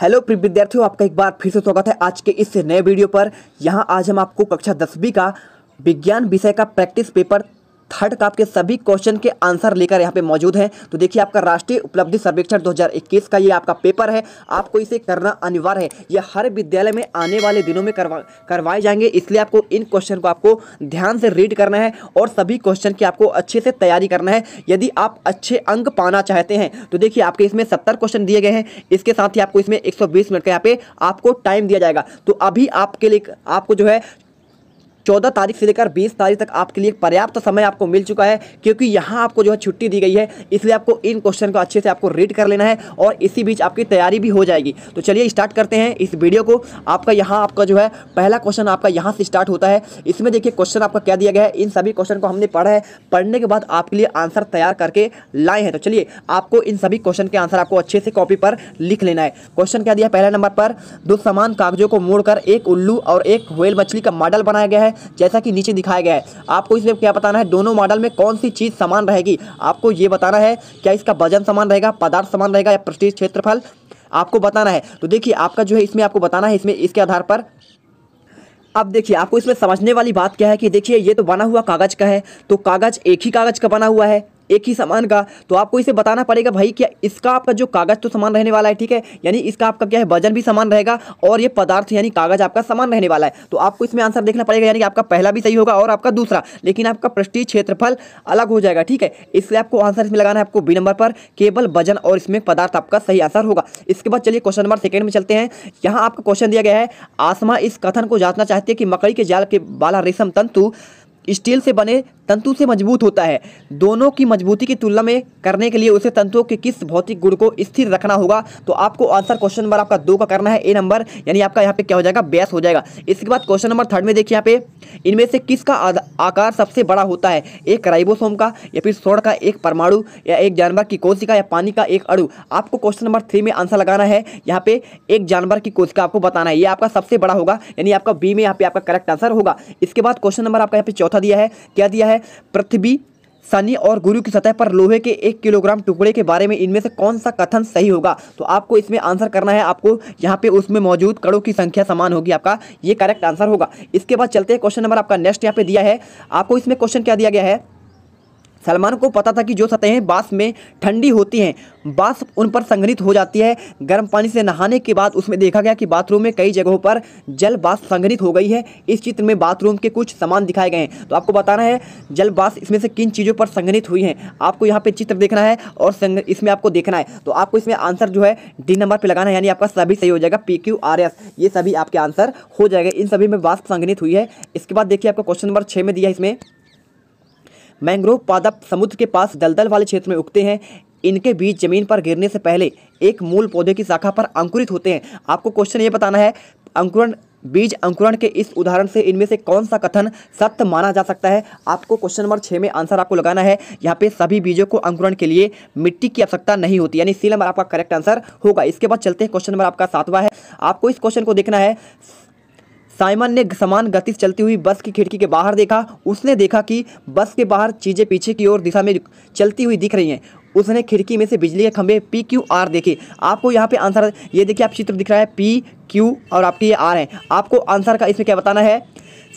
hello प्रिय विद्यार्थियों आपका एक बार फिर से स्वागत है आज के इस नए वीडियो पर यहाँ आज हम आपको कक्षा दसवीं का विज्ञान विषय का प्रैक्टिस पेपर थर्ड का आपके सभी क्वेश्चन के आंसर लेकर यहाँ पे मौजूद हैं तो देखिए आपका राष्ट्रीय उपलब्धि सर्वेक्षण 2021 का ये आपका पेपर है आपको इसे करना अनिवार्य है यह हर विद्यालय में आने वाले दिनों में करवा करवाए जाएंगे इसलिए आपको इन क्वेश्चन को आपको ध्यान से रीड करना है और सभी क्वेश्चन की आपको अच्छे से तैयारी करना है यदि आप अच्छे अंक पाना चाहते हैं तो देखिए आपके इसमें सत्तर क्वेश्चन दिए गए हैं इसके साथ ही आपको इसमें एक मिनट का यहाँ पे आपको टाइम दिया जाएगा तो अभी आपके लिए आपको जो है चौदह तारीख से लेकर बीस तारीख तक आपके लिए पर्याप्त समय आपको मिल चुका है क्योंकि यहाँ आपको जो है छुट्टी दी गई है इसलिए आपको इन क्वेश्चन को अच्छे से आपको रीड कर लेना है और इसी बीच आपकी तैयारी भी हो जाएगी तो चलिए स्टार्ट करते हैं इस वीडियो को आपका यहाँ आपका जो है पहला क्वेश्चन आपका यहाँ से स्टार्ट होता है इसमें देखिए क्वेश्चन आपका क्या दिया गया है इन सभी क्वेश्चन को हमने पढ़ा है पढ़ने के बाद आपके लिए आंसर तैयार करके लाए हैं तो चलिए आपको इन सभी क्वेश्चन के आंसर आपको अच्छे से कॉपी पर लिख लेना है क्वेश्चन क्या दिया पहला नंबर पर दो समान कागजों को मोड़कर एक उल्लू और एक व्हेल मछली का मॉडल बनाया गया है जैसा कि नीचे दिखाया गया है आपको इसमें क्या बताना है दोनों मॉडल में कौन सी चीज़ समान रहेगी आपको ये बताना है क्या इसका वजन समान रहेगा पदार्थ समान रहेगा या प्रतिष्ठ क्षेत्रफल आपको बताना है तो देखिए आपका जो है इसमें आपको बताना है इसमें इसके आधार पर अब देखिए आपको इसमें समझने वाली बात क्या है कि देखिए ये तो बना हुआ कागज़ का है तो कागज़ एक ही कागज़ का बना हुआ है एक ही सामान का तो आपको इसे बताना पड़ेगा भाई क्या इसका आपका जो कागज़ तो समान रहने वाला है ठीक है यानी इसका आपका क्या है वजन भी समान रहेगा और ये पदार्थ यानी कागज़ आपका समान रहने वाला है तो आपको इसमें आंसर देखना पड़ेगा यानी आपका पहला भी सही होगा और आपका दूसरा लेकिन आपका पृष्ठी क्षेत्रफल अलग हो जाएगा ठीक है इसलिए आपको आंसर इसमें लगाना है आपको बी नंबर पर केवल वजन और इसमें पदार्थ आपका सही आंसर होगा इसके बाद चलिए क्वेश्चन नंबर सेकेंड में चलते हैं यहाँ आपका क्वेश्चन दिया गया है आसमा इस कथन को जांचना चाहती है कि मकड़ी के जाल के बाला रेशम तंतु स्टील से बने तंतु से मजबूत होता है दोनों की मजबूती की तुलना में करने के लिए उसे तंतुओं के किस भौतिक गुण को स्थिर रखना होगा तो आपको आंसर क्वेश्चन नंबर आपका दो का करना है ए नंबर यानी आपका यहाँ पे क्या हो जाएगा बैस हो जाएगा इसके बाद क्वेश्चन नंबर थर्ड में देखिए यहाँ पे इनमें से किसका आकार सबसे बड़ा होता है एक राइबोसोम का या फिर स्वर्ण का एक परमाणु या एक जानवर की कोशिका या पानी का एक अड़ू आपको क्वेश्चन नंबर थ्री में आंसर लगाना है यहाँ पे एक जानवर की कोशिका आपको बताना है ये आपका सबसे बड़ा होगा यानी आपका बी में यहाँ पे आपका करेक्ट आंसर होगा इसके बाद क्वेश्चन नंबर आपका यहाँ पे चौथा दिया है क्या दिया है है पृथ्वी शनि और गुरु की सतह पर लोहे के एक किलोग्राम टुकड़े के बारे में इनमें से कौन सा कथन सही होगा तो आपको इसमें आंसर करना है आपको यहाँ पे उसमें मौजूद कड़ों की संख्या समान होगी आपका ये करेक्ट आंसर होगा इसके बाद चलते हैं क्वेश्चन नंबर आपका नेक्स्ट यहाँ पे दिया है आपको इसमें क्वेश्चन क्या दिया गया है सलमान को पता था कि जो सतहें बाँस में ठंडी होती हैं बाँस उन पर संग्रहित हो जाती है गर्म पानी से नहाने के बाद उसमें देखा गया कि बाथरूम में कई जगहों पर जल बाँस संघनित हो गई है इस चित्र में बाथरूम के कुछ सामान दिखाए गए हैं तो आपको बताना है जल बाँस इसमें से किन चीज़ों पर संग्रहित हुई हैं आपको यहाँ पर चित्र देखना है और संग... इसमें आपको देखना है तो आपको इसमें आंसर जो है डी नंबर पर लगाना है यानी आपका सभी सही हो जाएगा पी क्यू आर एस ये सभी आपके आंसर हो जाएगा इन सभी में बाँस संघनित हुई है इसके बाद देखिए आपका क्वेश्चन नंबर छः में दिया इसमें मैंग्रोव पादप समुद्र के पास दलदल वाले क्षेत्र में उगते हैं इनके बीज जमीन पर गिरने से पहले एक मूल पौधे की शाखा पर अंकुरित होते हैं आपको क्वेश्चन ये बताना है अंकुरण बीज अंकुरण के इस उदाहरण से इनमें से कौन सा कथन सत्य माना जा सकता है आपको क्वेश्चन नंबर छः में आंसर आपको लगाना है यहाँ पे सभी बीजों को अंकुरण के लिए मिट्टी की आवश्यकता नहीं होती यानी सी नंबर आपका करेक्ट आंसर होगा इसके बाद चलते हैं क्वेश्चन नंबर आपका सातवां है आपको इस क्वेश्चन को देखना है साइमन ने समान गति से चलती हुई बस की खिड़की के बाहर देखा उसने देखा कि बस के बाहर चीज़ें पीछे की ओर दिशा में चलती हुई दिख रही हैं उसने खिड़की में से बिजली के खंभे पी क्यू आर देखे आपको यहाँ पे आंसर ये देखिए आप चित्र दिख रहा है पी क्यू और आपके ये आर है आपको आंसर का इसमें क्या बताना है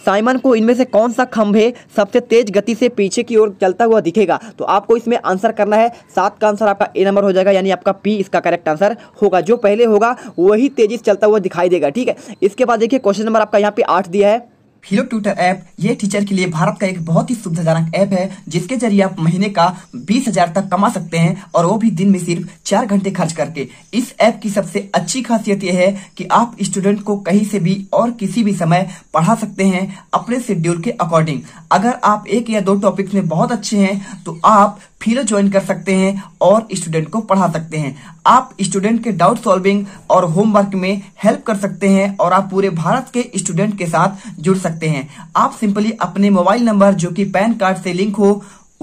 साइमन को इनमें से कौन सा खंभे सबसे तेज गति से पीछे की ओर चलता हुआ दिखेगा तो आपको इसमें आंसर करना है सात का आंसर आपका ए नंबर हो जाएगा यानी आपका पी इसका करेक्ट आंसर होगा जो पहले होगा वही तेजी से चलता हुआ दिखाई देगा ठीक है इसके बाद देखिए क्वेश्चन नंबर आपका यहाँ पे आठ दिया है फिलो ट्यूटर ऐप ये टीचर के लिए भारत का एक बहुत ही सुविधाजनक ऐप है जिसके जरिए आप महीने का बीस हजार तक कमा सकते हैं और वो भी दिन में सिर्फ चार घंटे खर्च करके इस ऐप की सबसे अच्छी खासियत यह है कि आप स्टूडेंट को कहीं से भी और किसी भी समय पढ़ा सकते हैं अपने शेड्यूल के अकॉर्डिंग अगर आप एक या दो टॉपिक में बहुत अच्छे हैं तो आप फिर ज्वाइन कर सकते हैं और स्टूडेंट को पढ़ा सकते हैं आप स्टूडेंट के डाउट सॉल्विंग और होमवर्क में हेल्प कर सकते हैं और आप पूरे भारत के स्टूडेंट के साथ जुड़ सकते हैं आप सिंपली अपने मोबाइल नंबर जो कि पैन कार्ड से लिंक हो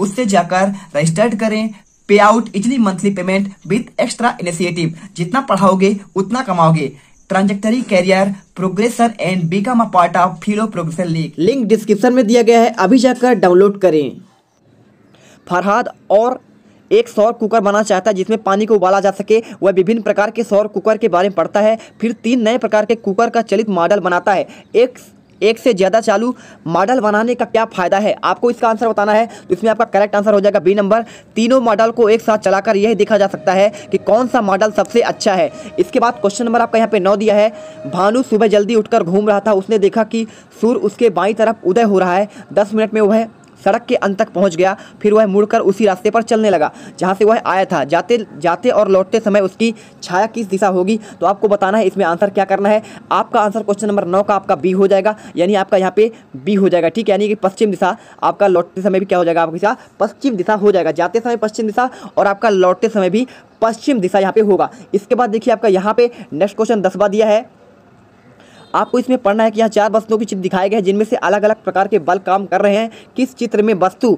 उससे जाकर रजिस्टर्ड करें pay out easily monthly payment with extra initiative जितना पढ़ाओगे उतना कमाओगे trajectory career progressor and become a part of Filo progressor league link description में दिया गया है अभी जाकर डाउनलोड करें फरहाद और एक सौर कुकर बनाना चाहता है जिसमें पानी को उबाला जा सके वह विभिन्न प्रकार के सौर कुकर के बारे में पढ़ता है फिर तीन नए प्रकार के कुकर का चलित मॉडल बनाता है एक एक से ज़्यादा चालू मॉडल बनाने का क्या फ़ायदा है आपको इसका आंसर बताना है तो इसमें आपका करेक्ट आंसर हो जाएगा बी नंबर तीनों मॉडल को एक साथ चलाकर यह देखा जा सकता है कि कौन सा मॉडल सबसे अच्छा है इसके बाद क्वेश्चन नंबर आपका यहाँ पे नौ दिया है भानु सुबह जल्दी उठकर घूम रहा था उसने देखा कि सूर्य उसके बाई तरफ उदय हो रहा है दस मिनट में वह सड़क के अंत तक पहुंच गया फिर वह मुड़कर उसी रास्ते पर चलने लगा जहां से वह आया था जाते जाते और लौटते समय उसकी छाया किस दिशा होगी तो आपको बताना है इसमें आंसर क्या करना है आपका आंसर क्वेश्चन नंबर नौ का आपका बी हो जाएगा यानी आपका यहाँ पे बी हो जाएगा ठीक है यानी कि पश्चिम दिशा आपका लौटते समय भी क्या हो जाएगा आपकी दिशा पश्चिम दिशा हो जाएगा जाते समय पश्चिम दिशा और आपका लौटते समय भी पश्चिम दिशा यहाँ पे होगा इसके बाद देखिए आपका यहाँ पे नेक्स्ट क्वेश्चन दसवा दिया है आपको इसमें पढ़ना है कि यहाँ चार वस्तुओं के चित्र दिखाए गए हैं जिनमें से अलग अलग प्रकार के बल काम कर रहे हैं किस चित्र में वस्तु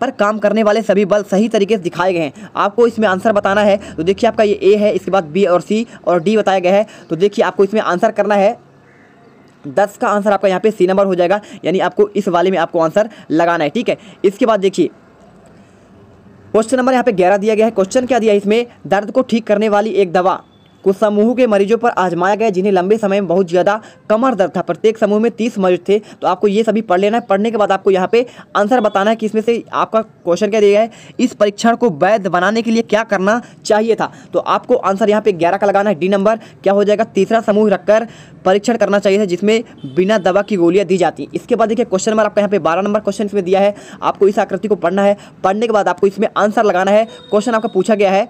पर काम करने वाले सभी बल सही तरीके से दिखाए गए हैं आपको इसमें आंसर बताना है तो देखिए आपका ये ए है इसके बाद बी और सी और डी बताया गया है तो देखिए आपको इसमें आंसर करना है दस का आंसर आपका यहाँ पे सी नंबर हो जाएगा यानी आपको इस वाले में आपको आंसर लगाना है ठीक है इसके बाद देखिए क्वेश्चन नंबर यहाँ पे ग्यारह दिया गया है क्वेश्चन क्या दिया है इसमें दर्द को ठीक करने वाली एक दवा कुछ समूह के मरीजों पर आजमाया गया जिन्हें लंबे समय में बहुत ज़्यादा कमर दर्द था प्रत्येक समूह में तीस मरीज थे तो आपको ये सभी पढ़ लेना है पढ़ने के बाद आपको यहाँ पे आंसर बताना है कि इसमें से आपका क्वेश्चन क्या दिया है इस परीक्षण को वैध बनाने के लिए क्या करना चाहिए था तो आपको आंसर यहाँ पे ग्यारह का लगाना है डी नंबर क्या हो जाएगा तीसरा समूह रखकर परीक्षण करना चाहिए था जिसमें बिना दवा की गोलियाँ दी जाती इसके बाद देखिए क्वेश्चन नंबर आपका यहाँ पे बारह नंबर क्वेश्चन इसमें दिया है आपको इस आकृति को पढ़ना है पढ़ने के बाद आपको इसमें आंसर लगाना है क्वेश्चन आपका पूछा गया है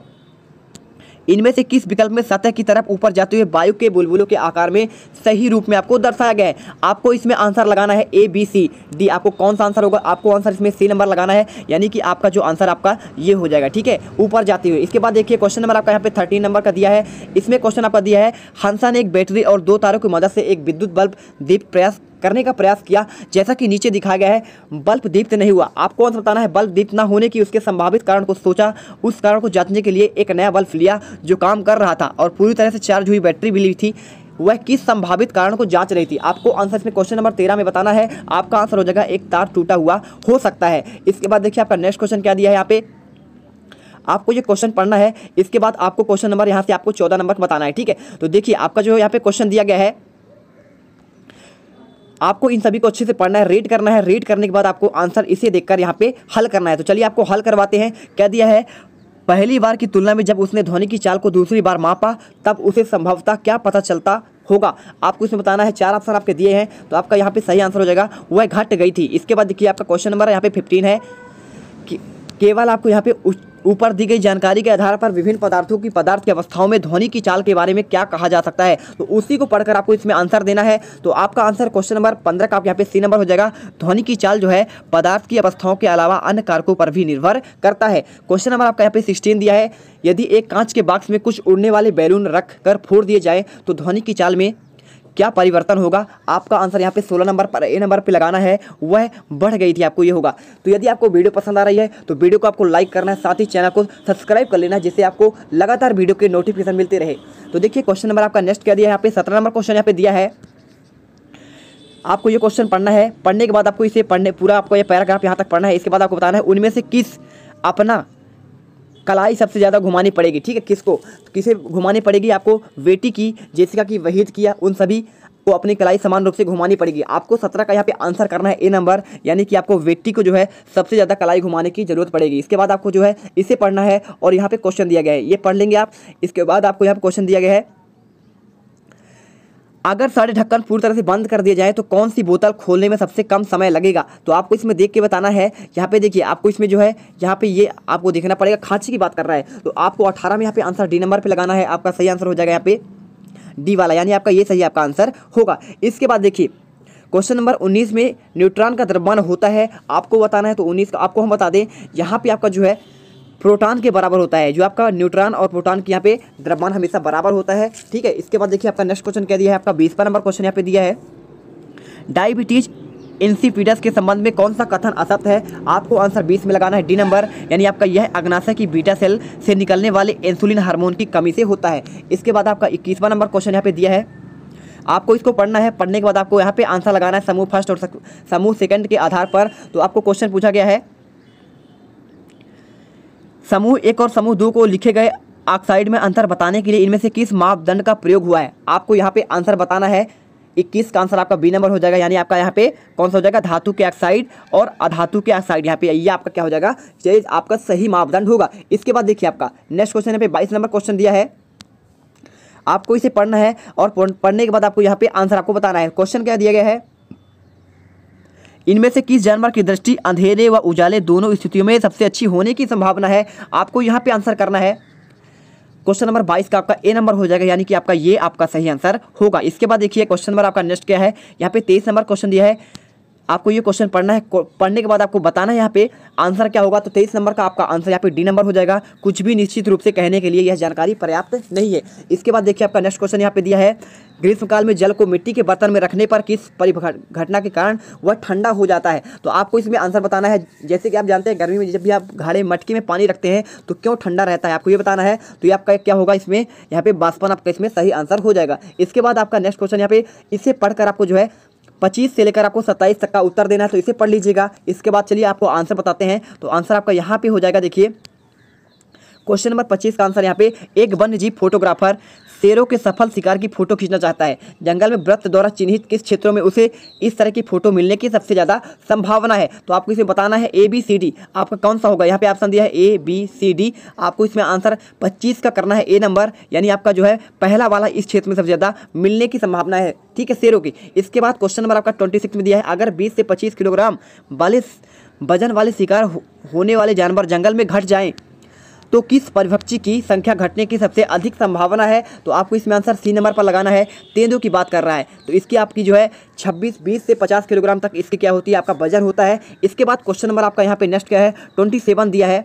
इनमें से किस विकल्प में सतह की तरफ ऊपर जाते हुए वायु के बुलबुलों के आकार में सही रूप में आपको दर्शाया गया है आपको इसमें आंसर लगाना है ए बी सी डी आपको कौन सा आंसर होगा आपको आंसर इसमें सी नंबर लगाना है यानी कि आपका जो आंसर आपका ये हो जाएगा ठीक है ऊपर जाते हुए इसके बाद देखिए क्वेश्चन नंबर आपका यहाँ पे थर्टीन नंबर का दिया है इसमें क्वेश्चन आपका दिया है हंसा ने एक बैटरी और दो तारों की मदद से एक विद्युत बल्ब दीप प्रयास करने का प्रयास किया जैसा कि नीचे दिखाया गया है बल्ब दीप्त नहीं हुआ आपको आंसर बताना है बल्ब दीप्त ना होने की उसके संभावित कारण को सोचा उस कारण को जांचने के लिए एक नया बल्ब लिया जो काम कर रहा था और पूरी तरह से चार्ज हुई बैटरी भी ली थी वह किस संभावित कारण को जांच रही थी आपको आंसर इसमें क्वेश्चन नंबर तेरह में बताना है आपका आंसर हो जाएगा एक तार टूटा हुआ हो सकता है इसके बाद देखिए आपका नेक्स्ट क्वेश्चन क्या दिया है यहाँ पे आपको ये क्वेश्चन पढ़ना है इसके बाद आपको क्वेश्चन नंबर यहाँ से आपको चौदह नंबर बताना है ठीक है तो देखिए आपका जो यहाँ पे क्वेश्चन दिया गया है आपको इन सभी को अच्छे से पढ़ना है रीड करना है रीड करने के बाद आपको आंसर इसे देखकर यहाँ पे हल करना है तो चलिए आपको हल करवाते हैं कह दिया है पहली बार की तुलना में जब उसने धोनी की चाल को दूसरी बार मापा तब उसे संभवतः क्या पता चलता होगा आपको इसमें बताना है चार ऑप्शन आपके दिए हैं तो आपका यहाँ पे सही आंसर हो जाएगा वह घट गई थी इसके बाद देखिए आपका क्वेश्चन नंबर यहाँ पे फिफ्टीन है केवल आपको यहाँ पे ऊपर दी गई जानकारी के आधार पर विभिन्न पदार्थों की पदार्थ की अवस्थाओं में ध्वनि की चाल के बारे में क्या कहा जा सकता है तो उसी को पढ़कर आपको इसमें आंसर देना है तो आपका आंसर क्वेश्चन नंबर पंद्रह का आप यहाँ पे सी नंबर हो जाएगा ध्वनि की चाल जो है पदार्थ की अवस्थाओं के अलावा अन्य कारकों पर भी निर्भर करता है क्वेश्चन नंबर आपका यहाँ पे सिक्सटीन दिया है यदि एक कांच के बॉक्स में कुछ उड़ने वाले बैलून रख कर फोड़ दिए जाए तो ध्वनि की चाल में क्या परिवर्तन होगा आपका आंसर यहाँ पे सोलह नंबर पर ए नंबर पे लगाना है वह बढ़ गई थी आपको ये होगा तो यदि आपको वीडियो पसंद आ रही है तो वीडियो को आपको लाइक करना है साथ ही चैनल को सब्सक्राइब कर लेना जिससे आपको लगातार वीडियो के नोटिफिकेशन मिलते रहे तो देखिए क्वेश्चन नंबर आपका नेक्स्ट क्या दिया यहाँ पे सत्रह नंबर क्वेश्चन यहाँ पे दिया है आपको ये क्वेश्चन पढ़ना है पढ़ने के बाद आपको इसे पढ़ने पूरा आपको ये पैराग्राफ यहाँ तक पढ़ना है इसके बाद आपको बताना है उनमें से किस अपना कलाई सबसे ज़्यादा घुमानी पड़ेगी ठीक है किसको किसे घुमानी पड़ेगी आपको वेटी की जेसिका की वहीद की उन सभी को अपनी कलाई समान रूप से घुमानी पड़ेगी आपको सत्रह का यहाँ पे आंसर करना है ए नंबर यानी कि आपको वेटी को जो है सबसे ज़्यादा कलाई घुमाने की जरूरत पड़ेगी इसके बाद आपको जो है इसे पढ़ना है और यहाँ पे क्वेश्चन दिया गया है ये पढ़ लेंगे आप इसके बाद आपको यहाँ पे क्वेश्चन दिया गया है अगर सारे ढक्कन पूरी तरह से बंद कर दिया जाए तो कौन सी बोतल खोलने में सबसे कम समय लगेगा तो आपको इसमें देख के बताना है यहाँ पे देखिए आपको इसमें जो है यहाँ पे ये आपको देखना पड़ेगा खांची की बात कर रहा है तो आपको अठारह में यहाँ पे आंसर डी नंबर पर लगाना है आपका सही आंसर हो जाएगा यहाँ पे डी वाला यानी आपका ये सही आपका आंसर होगा इसके बाद देखिए क्वेश्चन नंबर 19 में न्यूट्रॉन का द्रव्यमान होता है आपको बताना है तो 19 का आपको हम बता दें यहाँ पे आपका जो है प्रोटॉन के बराबर होता है जो आपका न्यूट्रॉन और प्रोटॉन के यहाँ पे द्रव्यमान हमेशा बराबर होता है ठीक है इसके बाद देखिए आपका नेक्स्ट क्वेश्चन क्या दिया है आपका बीसवा नंबर क्वेश्चन यहाँ पे दिया है डायबिटीज इंसिपीडस के संबंध में कौन सा कथन असत्य है आपको आंसर बीस में लगाना है डी नंबर यानी आपका यह अग्नाशय की बीटा सेल से निकलने वाले इंसुलिन हार्मोन की कमी से होता है इसके बाद आपका इक्कीसवा नंबर क्वेश्चन यहाँ पे दिया है आपको इसको पढ़ना है पढ़ने के बाद आपको यहाँ पे आंसर लगाना है समूह फर्स्ट और समूह सेकंड के आधार पर तो आपको क्वेश्चन पूछा गया है समूह एक और समूह दो को लिखे गए ऑक्साइड में अंतर बताने के लिए इनमें से किस मापदंड का प्रयोग हुआ है आपको यहाँ पे आंसर बताना है इक्कीस का आंसर आपका बी नंबर हो जाएगा यानी आपका यहाँ पे कौन सा हो जाएगा धातु के ऑक्साइड और अधातु के ऑक्साइड यहाँ पे ये आपका क्या हो जाएगा चेज आपका सही मापदंड होगा इसके बाद देखिए आपका नेक्स्ट क्वेश्चन यहाँ पे बाईस नंबर क्वेश्चन दिया है आपको इसे पढ़ना है और पढ़ने के बाद आपको यहाँ पे आंसर आपको बताना है क्वेश्चन क्या दिया गया है इनमें से किस जानवर की दृष्टि अंधेरे व उजाले दोनों स्थितियों में सबसे अच्छी होने की संभावना है आपको यहाँ पे आंसर करना है क्वेश्चन नंबर बाईस का आपका ए नंबर हो जाएगा यानी कि आपका ये आपका सही आंसर होगा इसके बाद देखिए क्वेश्चन नंबर आपका नेक्स्ट क्या है यहाँ पे तेईस नंबर क्वेश्चन दिया है आपको ये क्वेश्चन पढ़ना है पढ़ने के बाद आपको बताना है यहाँ पे आंसर क्या होगा तो तेईस नंबर का आपका आंसर यहाँ पे डी नंबर हो जाएगा कुछ भी निश्चित रूप से कहने के लिए यह जानकारी पर्याप्त नहीं है इसके बाद देखिए आपका नेक्स्ट क्वेश्चन यहाँ पे दिया है ग्रीष्मकाल में जल को मिट्टी के बर्तन में रखने पर किस घटना के कारण वह ठंडा हो जाता है तो आपको इसमें आंसर बताना है जैसे कि आप जानते हैं गर्मी में जब भी आप घाड़े मटके में पानी रखते हैं तो क्यों ठंडा रहता है आपको ये बताना है तो ये आपका क्या होगा इसमें यहाँ पे बासपन आपका इसमें सही आंसर हो जाएगा इसके बाद आपका नेक्स्ट क्वेश्चन यहाँ पे इसे पढ़कर आपको जो है पच्चीस से लेकर आपको सत्ताईस तक का उत्तर देना है तो इसे पढ़ लीजिएगा इसके बाद चलिए आपको आंसर बताते हैं तो आंसर आपका यहाँ पर हो जाएगा देखिए क्वेश्चन नंबर पच्चीस का आंसर यहाँ पे एक वन्य जीव फोटोग्राफर शेरों के सफल शिकार की फोटो खींचना चाहता है जंगल में व्रत द्वारा चिन्हित किस क्षेत्रों में उसे इस तरह की फोटो मिलने की सबसे ज़्यादा संभावना है तो आपको इसे बताना है ए बी सी डी आपका कौन सा होगा यहाँ पे ऑप्शन दिया है ए बी सी डी आपको इसमें आंसर पच्चीस का करना है ए नंबर यानी आपका जो है पहला वाला इस क्षेत्र में सबसे ज़्यादा मिलने की संभावना है ठीक है शेरों की इसके बाद क्वेश्चन नंबर आपका ट्वेंटी सिक्स में दिया है अगर बीस से पच्चीस किलोग्राम वाले वजन वाले शिकार होने वाले जानवर जंगल में घट जाएँ तो किस परिभक्षी की संख्या घटने की सबसे अधिक संभावना है तो आपको इसमें आंसर सी नंबर पर लगाना है तेंदु की बात कर रहा है तो इसकी आपकी जो है छब्बीस बीस से पचास किलोग्राम तक इसकी क्या होती है आपका वजन होता है इसके बाद क्वेश्चन नंबर आपका यहाँ पे नेक्स्ट क्या है ट्वेंटी दिया है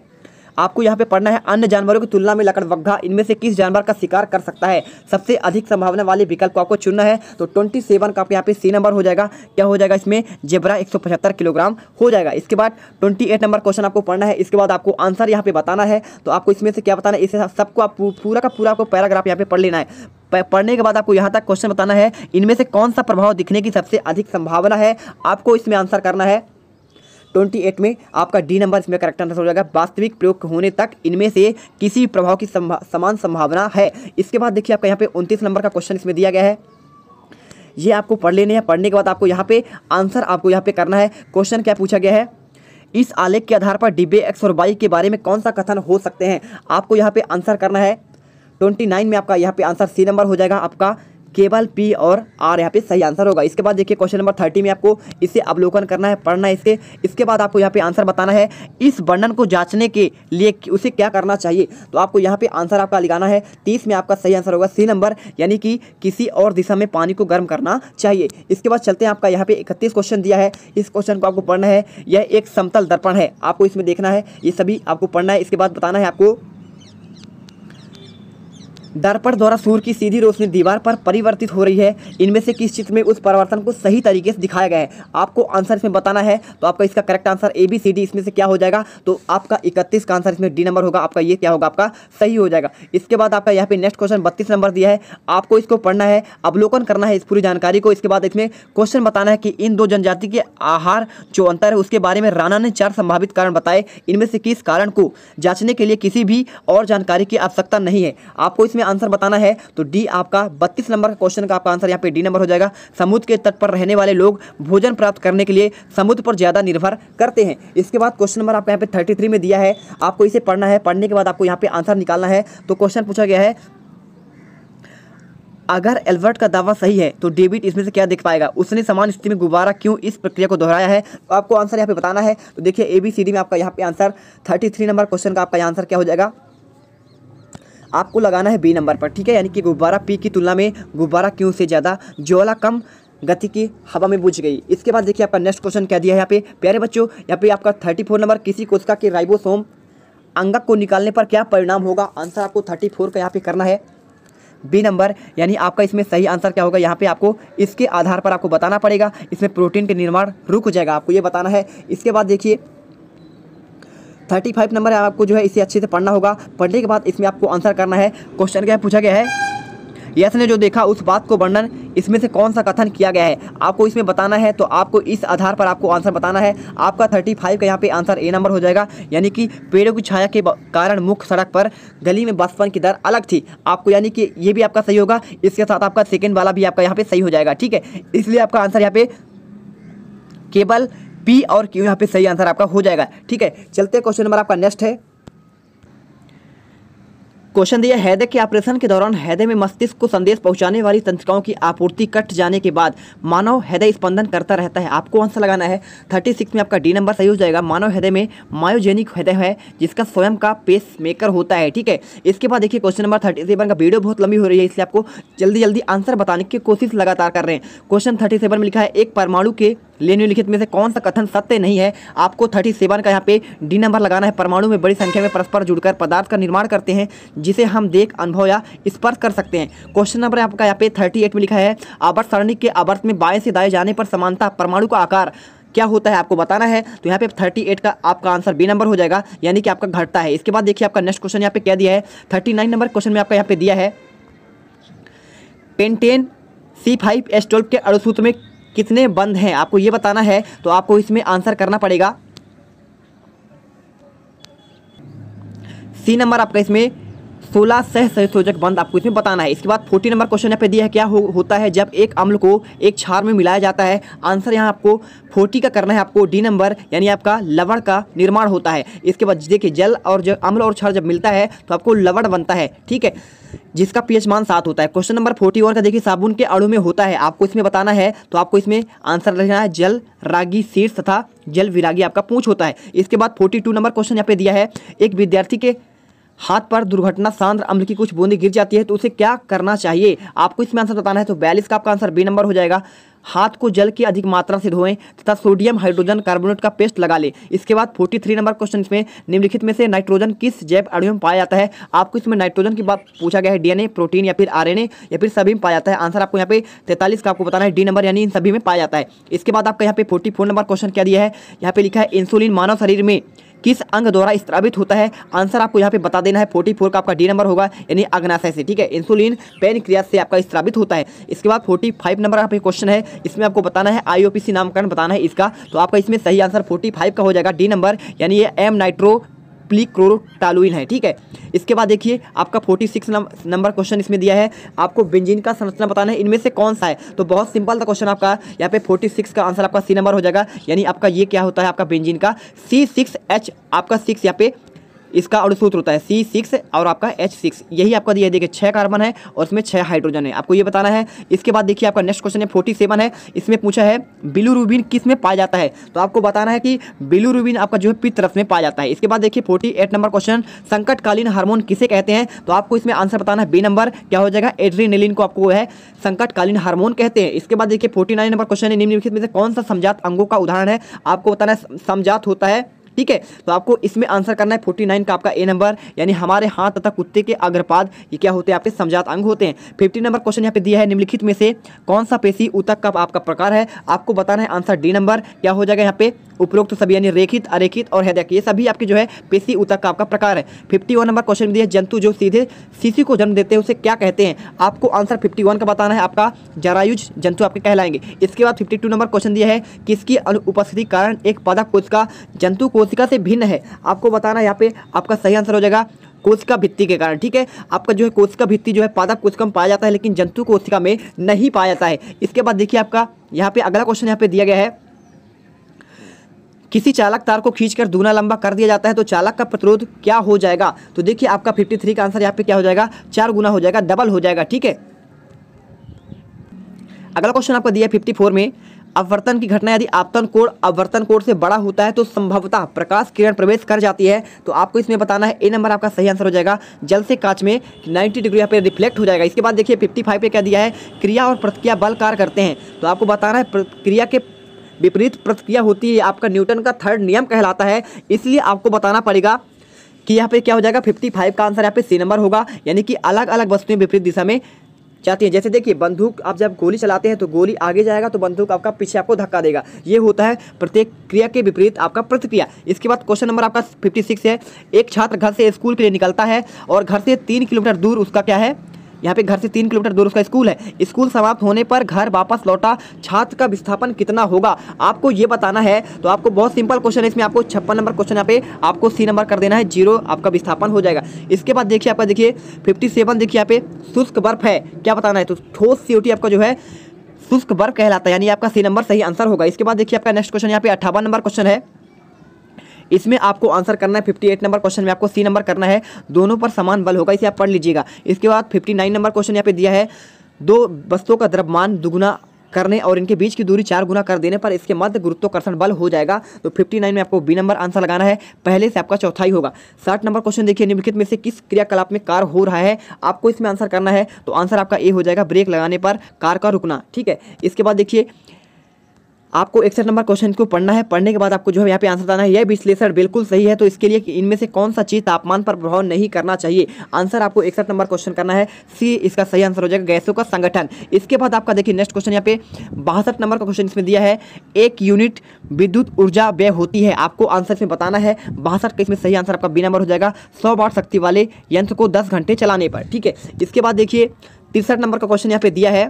आपको यहाँ पे पढ़ना है अन्य जानवरों की तुलना में लकड़बग्घा इनमें से किस जानवर का शिकार कर सकता है सबसे अधिक संभावना वाले विकल्प को आपको चुनना है तो ट्वेंटी सेवन का यहाँ पे सी नंबर हो जाएगा क्या हो जाएगा इसमें जेबरा एक किलोग्राम हो जाएगा इसके बाद ट्वेंटी नंबर क्वेश्चन आपको पढ़ना है इसके बाद आपको आंसर यहाँ पे बताना है तो आपको इसमें से क्या बताना है इसे सबको आप पूरा का पूरा आपको पैराग्राफ यहाँ पे पढ़ लेना है पढ़ने के बाद आपको यहाँ तक क्वेश्चन बताना है इनमें से कौन सा प्रभाव दिखने की सबसे अधिक संभावना है आपको इसमें आंसर करना है 28 में आपका डी नंबर इसमें करेक्ट आंसर हो जाएगा वास्तविक प्रयोग होने तक इनमें से किसी प्रभाव की संभा, समान संभावना है इसके बाद देखिए आपका यहाँ पे उनतीस नंबर का क्वेश्चन इसमें दिया गया है ये आपको पढ़ लेने हैं पढ़ने के बाद आपको यहाँ पे आंसर आपको यहाँ पे करना है क्वेश्चन क्या पूछा गया है इस आलेख के आधार पर डिब्बे एक्स और वाई के बारे में कौन सा कथन हो सकते हैं आपको यहाँ पे आंसर करना है ट्वेंटी नाइन में आपका यहाँ पे आंसर सी नंबर हो जाएगा आपका केवल पी और आर यहाँ पे सही आंसर होगा इसके बाद देखिए क्वेश्चन नंबर थर्टी में आपको इसे अवलोकन करना है पढ़ना है इसके इसके बाद आपको यहाँ पे आंसर बताना है इस वर्णन को जांचने के लिए उसे क्या करना चाहिए तो आपको यहाँ पे आंसर आपका लिखाना है तीस में आपका सही आंसर होगा सी नंबर यानी कि किसी और दिशा में पानी को गर्म करना चाहिए इसके बाद चलते हैं आपका यहाँ पे इकतीस क्वेश्चन दिया है इस क्वेश्चन को आपको पढ़ना है यह एक समतल दर्पण है आपको इसमें देखना है ये सभी आपको पढ़ना है इसके बाद बताना है आपको दर्पण द्वारा सूर्य की सीधी रोशनी दीवार पर परिवर्तित हो रही है इनमें से किस चित्र में उस परिवर्तन को सही तरीके से दिखाया गया है आपको आंसर इसमें बताना है तो आपका इसका correct answer A B C D इसमें से क्या हो जाएगा तो आपका इकतीस का आंसर इसमें डी नंबर होगा आपका ये क्या होगा आपका सही हो जाएगा इसके बाद आपका यहाँ पे नेक्स्ट क्वेश्चन बत्तीस नंबर दिया है आपको इसको पढ़ना है अवलोकन करना है इस पूरी जानकारी को इसके बाद इसमें क्वेश्चन बताना है कि इन दो जनजाति के आहार जो अंतर है उसके बारे में राणा ने चार संभावित कारण बताए इनमें से किस कारण को जांचने के लिए किसी भी और जानकारी की आवश्यकता नहीं है आपको इसमें इसमें आंसर बताना है तो डी आपका बत्तीस नंबर का क्वेश्चन का आपका आंसर यहाँ पे डी नंबर हो जाएगा समुद्र के तट पर रहने वाले लोग भोजन प्राप्त करने के लिए समुद्र पर ज़्यादा निर्भर करते हैं इसके बाद क्वेश्चन नंबर आपको यहाँ पे थर्टी में दिया है आपको इसे पढ़ना है पढ़ने के बाद आपको यहाँ पे आंसर निकालना है तो क्वेश्चन पूछा गया है अगर एल्बर्ट का दावा सही है तो डेविड इसमें से क्या देख पाएगा उसने समान स्थिति में गुब्बारा क्यों इस प्रक्रिया को दोहराया है तो आपको आंसर यहाँ पे बताना है तो देखिए ए बी सी डी में आपका यहाँ पे आंसर 33 नंबर क्वेश्चन का आपका आंसर क्या हो जाएगा आपको लगाना है बी नंबर पर ठीक है यानी कि गुब्बारा पी की तुलना में गुब्बारा क्यों से ज़्यादा ज्वाला कम गति की हवा में बुझ गई इसके बाद देखिए आपका नेक्स्ट क्वेश्चन क्या दिया है यहाँ पे प्यारे बच्चों यहाँ पे आपका थर्टी फोर नंबर किसी कोशिका के राइबोसोम अंगक को निकालने पर क्या परिणाम होगा आंसर आपको थर्टी फोर का यहाँ पे करना है बी नंबर यानी आपका इसमें सही आंसर क्या होगा यहाँ पे आपको इसके आधार पर आपको बताना पड़ेगा इसमें प्रोटीन के निर्माण रुक जाएगा आपको ये बताना है इसके बाद देखिए थर्टी फाइव नंबर है आपको जो है इसे अच्छे से पढ़ना होगा पढ़ने के बाद इसमें आपको आंसर करना है क्वेश्चन क्या पूछा गया है यश ने जो देखा उस बात को वर्णन इसमें से कौन सा कथन किया गया है आपको इसमें बताना है तो आपको इस आधार पर आपको आंसर बताना है आपका 35 का यहाँ पे आंसर ए नंबर हो जाएगा यानी कि पेड़ों की छाया के कारण मुख्य सड़क पर गली में बसपन की दर अलग थी आपको यानी कि ये भी आपका सही होगा इसके साथ आपका सेकेंड वाला भी आपका यहाँ पर सही हो जाएगा ठीक है इसलिए आपका आंसर यहाँ पे केवल पी और क्यू यहाँ पे सही आंसर आपका हो जाएगा ठीक है चलते क्वेश्चन नंबर आपका नेक्स्ट है क्वेश्चन दिया हैदे के ऑपरेशन के दौरान हैदे में मस्तिष्क को संदेश पहुंचाने वाली तंत्रिकाओं की आपूर्ति कट जाने के बाद मानव हृदय स्पंदन करता रहता है आपको आंसर लगाना है थर्टी सिक्स में आपका डी नंबर सही हो जाएगा मानव हृदय में मायोजेनिक हृदय है जिसका स्वयं का पेस मेकर होता है ठीक है इसके बाद देखिए क्वेश्चन नंबर थर्टी सेवन का वीडियो बहुत लंबी हो रही है इसलिए आपको जल्दी जल्दी आंसर बताने की कोशिश लगातार कर रहे हैं क्वेश्चन थर्टी सेवन में लिखा है एक परमाणु के निम्नलिखित में से कौन सा कथन सत्य नहीं है आपको थर्टी सेवन का यहाँ पे डी नंबर लगाना है परमाणु में बड़ी संख्या में परस्पर जुड़कर पदार्थ का निर्माण करते हैं जिसे हम देख अनुभव या स्पर्श कर सकते हैं क्वेश्चन नंबर आपका यहाँ पे थर्टी में लिखा है आवर्त सरणी के आवर्त में बाएँ से दाए जाने पर समानता परमाणु का आकार क्या होता है आपको बताना है तो यहाँ पे 38 का आपका आंसर बी नंबर हो जाएगा यानी कि आपका घटता है इसके बाद देखिए आपका नेक्स्ट क्वेश्चन यहाँ पे क्या दिया है 39 नंबर क्वेश्चन में आपका यहाँ पे दिया है पेंटेन सी फाइव एस के अणुसूत्र में कितने बंद हैं आपको ये बताना है तो आपको इसमें आंसर करना पड़ेगा सी नंबर आपका इसमें सोलह सह संयोजक बंद आपको इसमें बताना है इसके बाद फोर्टी नंबर क्वेश्चन यहाँ पे दिया है क्या हो, होता है जब एक अम्ल को एक क्षार में मिलाया जाता है आंसर यहाँ आपको फोर्टी का करना है आपको डी नंबर यानी आपका लवड़ का निर्माण होता है इसके बाद देखिए जल और जब अम्ल और क्षार जब मिलता है तो आपको लवड़ बनता है ठीक है जिसका पीएच मान सात होता है क्वेश्चन नंबर फोर्टी वन का देखिए साबुन के अणु में होता है आपको इसमें बताना है तो आपको इसमें आंसर लिखना है जल रागी शीर्ष तथा जल विरागी आपका पूछ होता है इसके बाद फोर्टी टू नंबर क्वेश्चन यहाँ पे दिया है एक विद्यार्थी के हाथ पर दुर्घटना सांद्र अम्ल की कुछ बूंदी गिर जाती है तो उसे क्या करना चाहिए आपको इसमें आंसर बताना है तो बयालीस का आपका आंसर बी नंबर हो जाएगा हाथ को जल की अधिक मात्रा से धोएं तथा सोडियम हाइड्रोजन कार्बोनेट का पेस्ट लगा लें इसके बाद 43 नंबर क्वेश्चन इसमें निम्नलिखित में से नाइट्रोजन किस जैव अणु में पाया जाता है आपको इसमें नाइट्रोजन की बात पूछा गया है डीएनए प्रोटीन या फिर आरएनए या फिर सभी में पाया जाता है आंसर आपको यहाँ पे तैतालीस का आपको बताना है डी नंबर यानी इन सभी में पाया जाता है इसके बाद आपका यहाँ पे फोर्टी नंबर क्वेश्चन क्या दिया है यहाँ पे लिखा है इंसुलिन मानव शरीर में किस अंग द्वारा स्त्रावित होता है आंसर आपको यहाँ पे बता देना है फोर्टी फोर का आपका डी नंबर होगा यानी अग्नाशय से ठीक है इंसुलिन पेन क्रिया से आपका स्त्रावित होता है इसके बाद फोर्टी फाइव नंबर आपका क्वेश्चन है इसमें आपको बताना है आईओपीसी नामकरण बताना है इसका तो आपका इसमें सही आंसर फोर्टी फाइव का हो जाएगा डी नंबर यानी ये एम नाइट्रो प्लीक्रोटालुइन है ठीक है इसके बाद देखिए आपका फोर्टी सिक्स नंबर क्वेश्चन इसमें दिया है आपको बेंजीन का संरचना बताना है इनमें से कौन सा है तो बहुत सिंपल था क्वेश्चन आपका यहाँ पे फोर्टी सिक्स का आंसर आपका सी नंबर हो जाएगा यानी आपका ये क्या होता है आपका बेंजीन का सी सिक्स एच आपका सिक्स यहाँ पे इसका और सूत्र होता है सी सिक्स और आपका एच सिक्स यही आपका दिया देखिए छः कार्बन है और इसमें छः हाइड्रोजन है आपको ये बताना है इसके बाद देखिए आपका नेक्स्ट क्वेश्चन है फोर्टी सेवन है इसमें पूछा है बिलू रूबिन किस में पाया जाता है तो आपको बताना है कि बिलू रूबिन आपका जो है पित्त में पाया जाता है इसके बाद देखिए फोर्टी एट नंबर क्वेश्चन संकटकालीन हार्मोन किसे कहते हैं तो आपको इसमें आंसर बताना है बी नंबर क्या हो जाएगा एड्री को आपको है संकटकालीन हार्मोन कहते हैं इसके बाद देखिए फोर्टी नंबर क्वेश्चन है निम्नलिखित में से कौन सा समझात अंगों का उदाहरण है आपको बताना है समझात होता है ठीक है तो आपको इसमें आंसर करना है फोर्टी नाइन का आपका ए नंबर यानी हमारे हाथ तथा कुत्ते के अग्रपाद ये क्या होते हैं आपके समझात अंग होते हैं फिफ्टी नंबर क्वेश्चन यहाँ पे दिया है निम्नलिखित में से कौन सा पेशी उतक का आपका प्रकार है आपको बताना है आंसर डी नंबर क्या हो जाएगा यहाँ पे उपरोक्त सभी यानी रेखित अरेखित और हृदय ये सभी आपके जो है पेशी उतक का आपका प्रकार है फिफ्टी नंबर क्वेश्चन दिया जंतु जो सीधे शिशु को जन्म देते हैं उसे क्या कहते हैं आपको आंसर फिफ्टी का बताना है आपका जरायुज जंतु आपके कहलाएंगे इसके बाद फिफ्टी नंबर क्वेश्चन दिया है किसकी अनुपस्थिति कारण एक पादक कोशिका जंतु कोशिका से भिन्न है आपको बताना यहाँ पे आपका सही आंसर हो जाएगा कोशिका भित्ति के कारण ठीक है आपका जो है कोशिका भित्ति जो है पादप कोशिका में पाया जाता है लेकिन जंतु कोशिका में नहीं पाया जाता है इसके बाद देखिए आपका यहाँ पे अगला क्वेश्चन यहाँ पे दिया गया है किसी चालक तार को खींचकर दूना लंबा कर दिया जाता है तो चालक का प्रतिरोध क्या हो जाएगा तो देखिए आपका फिफ्टी थ्री का आंसर यहाँ पे क्या हो जाएगा चार गुना हो जाएगा डबल हो जाएगा ठीक है अगला क्वेश्चन आपको दिया फिफ्टी फोर में अवर्तन की घटना यदि आपतन कोण अवर्तन कोण से बड़ा होता है तो संभवतः प्रकाश किरण प्रवेश कर जाती है तो आपको इसमें बताना है ए नंबर आपका सही आंसर हो जाएगा जल से कांच में 90 डिग्री यहाँ पर रिफ्लेक्ट हो जाएगा इसके बाद देखिए 55 पे क्या दिया है क्रिया और प्रतिक्रिया बल कार्य करते हैं तो आपको बताना है क्रिया के विपरीत प्रतिक्रिया होती है आपका न्यूटन का थर्ड नियम कहलाता है इसलिए आपको बताना पड़ेगा कि यहाँ पे क्या हो जाएगा 55 का आंसर यहाँ पे सी नंबर होगा यानी कि अलग अलग वस्तुएं विपरीत दिशा में जाती हैं जैसे देखिए बंदूक आप जब गोली चलाते हैं तो गोली आगे जाएगा तो बंदूक आपका पीछे आपको धक्का देगा ये होता है प्रत्येक क्रिया के विपरीत आपका प्रतिक्रिया इसके बाद क्वेश्चन नंबर आपका 56 है एक छात्र घर से स्कूल के लिए निकलता है और घर से तीन किलोमीटर दूर उसका क्या है यहाँ पे घर से तीन किलोमीटर दूर उसका स्कूल है स्कूल समाप्त होने पर घर वापस लौटा छात्र का विस्थापन कितना होगा आपको ये बताना है तो आपको बहुत सिंपल क्वेश्चन है इसमें आपको छप्पन नंबर क्वेश्चन यहाँ पे आपको सी नंबर कर देना है जीरो आपका विस्थापन हो जाएगा इसके बाद देखिए आपका देखिए फिफ्टी सेवन देखिए यहाँ पे शुष्क बर्फ है क्या बताना है तो ठोस सी आपका जो है शुष्क बर्फ कहलाता है यानी आपका सी नंबर सही आंसर होगा इसके बाद देखिए आपका नेक्स्ट क्वेश्चन यहाँ पे अट्ठावन नंबर क्वेश्चन है इसमें आपको आंसर करना है फिफ्टी एट नंबर क्वेश्चन में आपको सी नंबर करना है दोनों पर समान बल होगा इसे आप पढ़ लीजिएगा इसके बाद फिफ्टी नाइन नंबर क्वेश्चन यहाँ पे दिया है दो वस्तुओं का द्रव्यमान दुगुना करने और इनके बीच की दूरी चार गुना कर देने पर इसके मध्य गुरुत्वाकर्षण बल हो जाएगा तो 59 में आपको बी नंबर आंसर लगाना है पहले से आपका चौथाई होगा साठ नंबर क्वेश्चन देखिए निम्नलिखित में से किस क्रियाकलाप में कार हो रहा है आपको इसमें आंसर करना है तो आंसर आपका ए हो जाएगा ब्रेक लगाने पर कार का रुकना ठीक है इसके बाद देखिए आपको इकसठ नंबर क्वेश्चन को पढ़ना है पढ़ने के बाद आपको जो है यहाँ पे आंसर बताना है यह विश्लेषण बिल्कुल सही है तो इसके लिए इनमें से कौन सा चीज तापमान पर प्रभाव नहीं करना चाहिए आंसर आपको इकसठ नंबर क्वेश्चन करना है सी इसका सही आंसर हो जाएगा गैसों का संगठन इसके बाद आपका देखिए नेक्स्ट क्वेश्चन यहाँ पे बासठ नंबर का क्वेश्चन इसमें दिया है एक यूनिट विद्युत ऊर्जा व्यय होती है आपको आंसर इसमें बताना है बासठ का इसमें सही आंसर आपका बी नंबर हो जाएगा सौ वाट शक्ति वाले यंत्र को दस घंटे चलाने पर ठीक है इसके बाद देखिए तिरसठ नंबर का क्वेश्चन यहाँ पे दिया है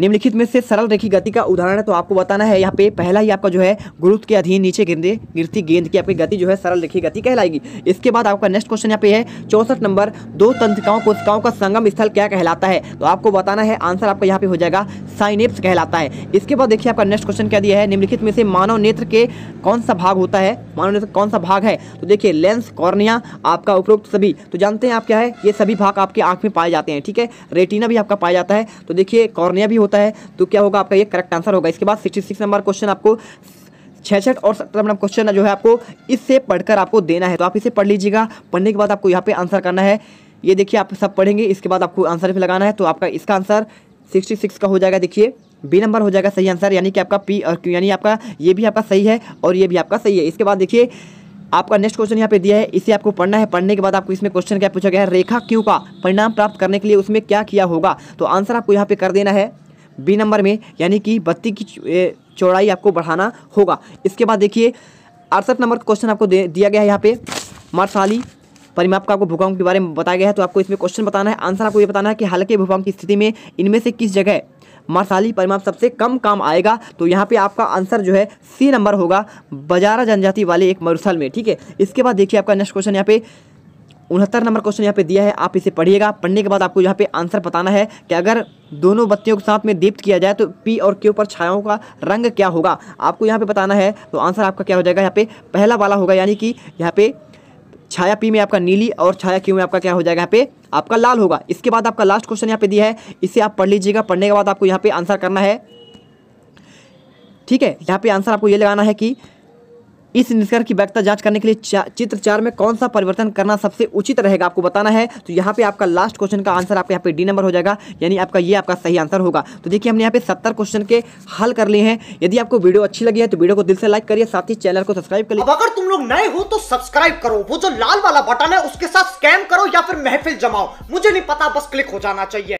निम्नलिखित में से सरल रेखी गति का उदाहरण है तो आपको बताना है यहाँ पे पहला ही आपका जो है गुरुत्व के अधीन नीचे गिरने गिरती गेंद की आपकी गति जो है सरल रेखी गति कहलाएगी इसके बाद आपका नेक्स्ट क्वेश्चन यहाँ पे है चौसठ नंबर दो तंत्रिकाओं कोशिकाओं का संगम स्थल क्या कहलाता है तो आपको बताना है आंसर आपका यहाँ पे हो जाएगा साइनेप्स कहलाता है इसके बाद देखिए आपका नेक्स्ट क्वेश्चन क्या दिया है निम्नलिखित में से मानव नेत्र के कौन सा भाग होता है मानव नेत्र कौन सा भाग है तो देखिए लेंस कॉर्निया आपका उपरोक्त सभी तो जानते हैं आप क्या है ये सभी भाग आपके आँख में पाए जाते हैं ठीक है रेटिना भी आपका पाया जाता है तो देखिए कॉर्निया भी होता है तो क्या होगा आपका ये करेक्ट आंसर होगा इसके बाद सिक्सटी सिक्स नंबर क्वेश्चन आपको छठ और सत्तर नंबर क्वेश्चन जो है आपको इससे पढ़कर आपको देना है तो आप इसे पढ़ लीजिएगा पढ़ने के बाद आपको यहाँ पे आंसर करना है ये देखिए आप सब पढ़ेंगे इसके बाद आपको आंसर भी लगाना है तो आपका इसका आंसर सिक्सटी सिक्स का हो जाएगा देखिए बी नंबर हो जाएगा सही आंसर यानी कि आपका पी और क्यू यानी आपका ये भी आपका सही है और ये भी आपका सही है इसके बाद देखिए आपका नेक्स्ट क्वेश्चन यहाँ पे दिया है इसे आपको पढ़ना है पढ़ने के बाद आपको इसमें क्वेश्चन क्या पूछा गया है रेखा क्यों का परिणाम प्राप्त करने के लिए उसमें क्या किया होगा तो आंसर आपको यहाँ पे कर देना है बी नंबर में यानी कि बत्ती की चौड़ाई आपको बढ़ाना होगा इसके बाद देखिए अड़सठ नंबर का क्वेश्चन आपको दिया गया है यहाँ पे मार्शाली परिमाप का आपको भूकंप के बारे में बताया गया है तो आपको इसमें क्वेश्चन बताना है आंसर आपको ये बताना है कि हल्के भूकंप की स्थिति में इनमें से किस जगह मार्शाली परिमाप सबसे कम काम आएगा तो यहाँ पे आपका आंसर जो है सी नंबर होगा बजारा जनजाति वाले एक मरुस्थल में ठीक है इसके बाद देखिए आपका नेक्स्ट क्वेश्चन यहाँ पे उनहत्तर नंबर क्वेश्चन यहाँ पे दिया है आप इसे पढ़िएगा पढ़ने के बाद आपको यहाँ पे आंसर बताना है कि अगर दोनों बत्तियों के साथ में दीप्त किया जाए तो पी और क्यू पर छायाओं का रंग क्या होगा आपको यहाँ पे बताना है तो आंसर आपका क्या हो जाएगा यहाँ पे पहला वाला होगा यानी कि यहाँ पे छाया पी में आपका नीली और छाया क्यू में आपका क्या हो जाएगा यहाँ पे आपका लाल होगा इसके बाद आपका लास्ट क्वेश्चन यहाँ पे दिया है इसे आप पढ़ लीजिएगा पढ़ने के बाद आपको यहाँ पे आंसर करना है ठीक है यहाँ पे आंसर आपको ये लगाना है कि इस निष्कर्ष की व्यक्ता जांच करने के लिए चा, चित्र चार में कौन सा परिवर्तन करना सबसे उचित रहेगा आपको बताना है तो यहाँ पे आपका लास्ट क्वेश्चन का आंसर आपके यहाँ पे डी नंबर हो जाएगा यानी आपका ये आपका सही आंसर होगा तो देखिए हमने यहाँ पे सत्तर क्वेश्चन के हल कर लिए हैं यदि आपको वीडियो अच्छी लगी है तो वीडियो को दिल से लाइक करिए साथ ही चैनल को सब्सक्राइब करिए अगर तुम लोग नए हो तो सब्सक्राइब करो वो जो लाल वाला बटन है उसके साथ स्कैम करो या फिर महफिल जमाओ मुझे नहीं पता बस क्लिक हो जाना चाहिए